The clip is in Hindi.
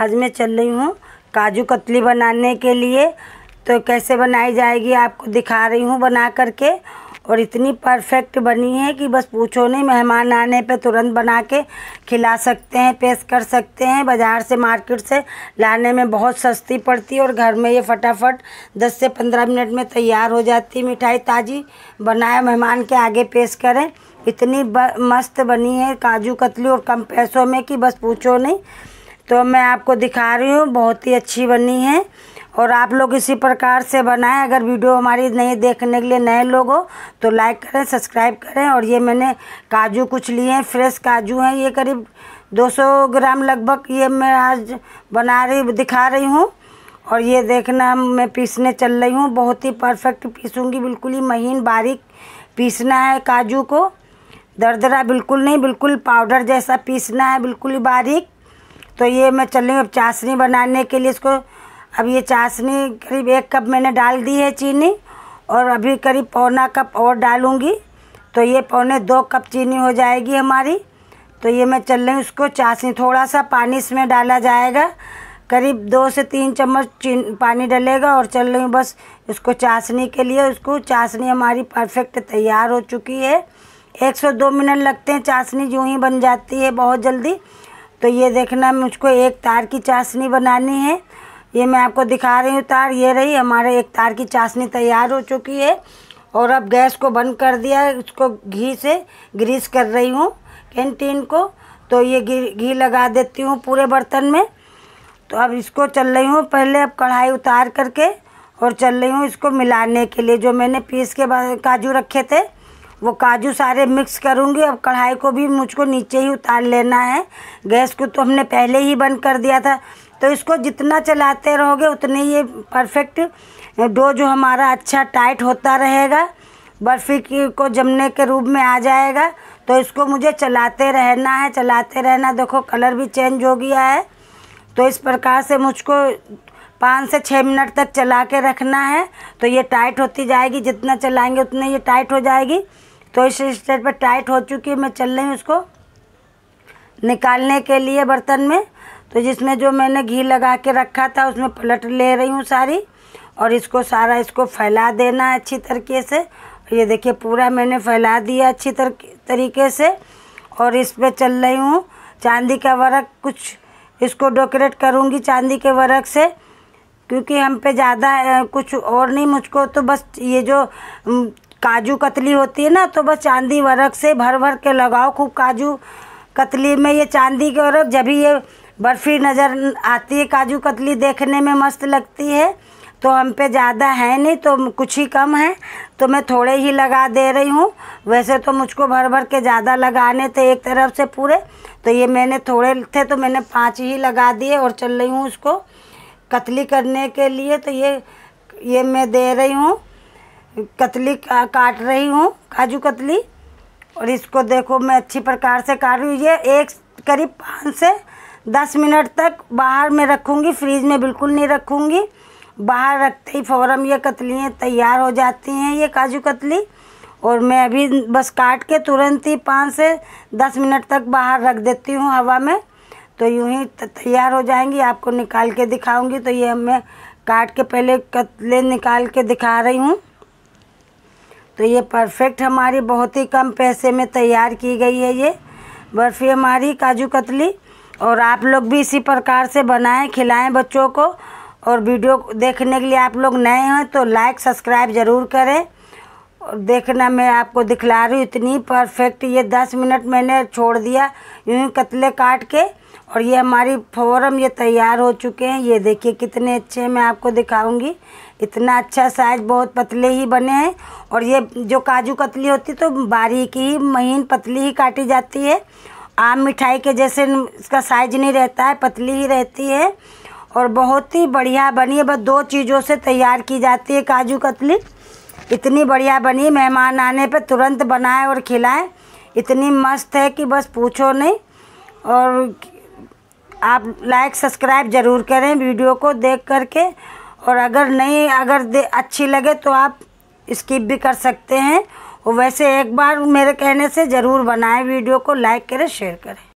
आज मैं चल रही हूँ काजू कतली बनाने के लिए तो कैसे बनाई जाएगी आपको दिखा रही हूँ बना करके और इतनी परफेक्ट बनी है कि बस पूछो नहीं मेहमान आने पे तुरंत बना के खिला सकते हैं पेश कर सकते हैं बाज़ार से मार्केट से लाने में बहुत सस्ती पड़ती है और घर में ये फटाफट 10 से 15 मिनट में तैयार हो जाती है मिठाई ताज़ी बनाए मेहमान के आगे पेश करें इतनी ब, मस्त बनी है काजू कतली और कम पैसों में कि बस पूछो नहीं तो मैं आपको दिखा रही हूँ बहुत ही अच्छी बनी है और आप लोग इसी प्रकार से बनाएं अगर वीडियो हमारी नहीं देखने के लिए नए लोग हो तो लाइक करें सब्सक्राइब करें और ये मैंने काजू कुछ लिए हैं फ्रेश काजू हैं ये करीब 200 ग्राम लगभग ये मैं आज बना रही दिखा रही हूँ और ये देखना मैं पीसने चल रही हूँ बहुत ही परफेक्ट पीसूँगी बिल्कुल ही महीन बारीक पीसना है काजू को दरदरा बिल्कुल नहीं बिल्कुल पाउडर जैसा पीसना है बिल्कुल ही बारीक तो ये मैं चल रही हूँ अब चाशनी बनाने के लिए इसको अब ये चाशनी करीब एक कप मैंने डाल दी है चीनी और अभी करीब पौना कप और डालूँगी तो ये पौने दो कप चीनी हो जाएगी हमारी तो ये मैं चल रही हूँ उसको चाशनी थोड़ा सा पानी इसमें डाला जाएगा करीब दो से तीन चम्मच चीन पानी डलेगा और चल रही हूँ बस इसको चाशनी के लिए उसको चाशनी हमारी परफेक्ट तैयार हो चुकी है 102 मिनट लगते हैं चाशनी जो ही बन जाती है बहुत जल्दी तो ये देखना मुझको एक तार की चाशनी बनानी है ये मैं आपको दिखा रही हूँ तार ये रही हमारे एक तार की चाशनी तैयार हो चुकी है और अब गैस को बंद कर दिया उसको घी से ग्रीस कर रही हूँ कैंटीन को तो ये घी घी लगा देती हूँ पूरे बर्तन में तो अब इसको चल रही हूँ पहले अब कढ़ाई उतार करके और चल रही हूँ इसको मिलाने के लिए जो मैंने पीस के काजू रखे थे वो काजू सारे मिक्स करूँगी अब कढ़ाई को भी मुझको नीचे ही उतार लेना है गैस को तो हमने पहले ही बंद कर दिया था तो इसको जितना चलाते रहोगे उतने ये परफेक्ट डो जो हमारा अच्छा टाइट होता रहेगा बर्फ़ी को जमने के रूप में आ जाएगा तो इसको मुझे चलाते रहना है चलाते रहना देखो कलर भी चेंज हो गया है तो इस प्रकार से मुझको पाँच से छः मिनट तक चला के रखना है तो ये टाइट होती जाएगी जितना चलाएंगे उतने ये टाइट हो जाएगी तो इस स्टेज पर टाइट हो चुकी है मैं चल रही हूँ उसको निकालने के लिए बर्तन में तो जिसमें जो मैंने घी लगा के रखा था उसमें पलट ले रही हूँ सारी और इसको सारा इसको फैला देना है अच्छी तरीके से ये देखिए पूरा मैंने फैला दिया अच्छी तरीके से और इस पर चल रही हूँ चांदी का वर्क कुछ इसको डेकोरेट करूँगी चांदी के वर्क से क्योंकि हम पे ज़्यादा कुछ और नहीं मुझको तो बस ये जो काजू कतली होती है ना तो बस चांदी वर्क से भर भर के लगाओ खूब काजू कतली में ये चांदी के वर्क जब भी ये बर्फ़ी नज़र आती है काजू कतली देखने में मस्त लगती है तो हम पे ज़्यादा है नहीं तो कुछ ही कम है तो मैं थोड़े ही लगा दे रही हूँ वैसे तो मुझको भर भर के ज़्यादा लगाने थे एक तरफ से पूरे तो ये मैंने थोड़े थे तो मैंने पाँच ही लगा दिए और चल रही हूँ उसको कतली करने के लिए तो ये ये मैं दे रही हूँ कतली का, काट रही हूँ काजू कतली और इसको देखो मैं अच्छी प्रकार से काट रही हूँ ये एक करीब पाँच से दस मिनट तक बाहर में रखूँगी फ्रीज में बिल्कुल नहीं रखूँगी बाहर रखते ही फ़ौरन ये कतलियाँ तैयार हो जाती हैं ये काजू कतली और मैं अभी बस काट के तुरंत ही पाँच से दस मिनट तक बाहर रख देती हूँ हवा में तो यूं ही तैयार हो जाएंगी आपको निकाल के दिखाऊंगी तो ये मैं काट के पहले कतले निकाल के दिखा रही हूँ तो ये परफेक्ट हमारी बहुत ही कम पैसे में तैयार की गई है ये बर्फ़ी हमारी काजू कतली और आप लोग भी इसी प्रकार से बनाएं खिलाएं बच्चों को और वीडियो देखने के लिए आप लोग नए हैं तो लाइक सब्सक्राइब ज़रूर करें देखना मैं आपको दिखला रही हूँ इतनी परफेक्ट ये दस मिनट मैंने छोड़ दिया यूँ कतले काट के और ये हमारी फॉरम ये तैयार हो चुके हैं ये देखिए कितने अच्छे मैं आपको दिखाऊंगी इतना अच्छा साइज बहुत पतले ही बने हैं और ये जो काजू कतली होती तो बारीक ही महीन पतली ही काटी जाती है आम मिठाई के जैसे इसका साइज नहीं रहता है पतली ही रहती है और बहुत ही बढ़िया बनी है बस दो चीज़ों से तैयार की जाती है काजू कतली इतनी बढ़िया बनी मेहमान आने पे तुरंत बनाए और खिलाएं इतनी मस्त है कि बस पूछो नहीं और आप लाइक सब्सक्राइब ज़रूर करें वीडियो को देख करके और अगर नहीं अगर दे, अच्छी लगे तो आप स्किप भी कर सकते हैं और वैसे एक बार मेरे कहने से ज़रूर बनाएं वीडियो को लाइक करें शेयर करें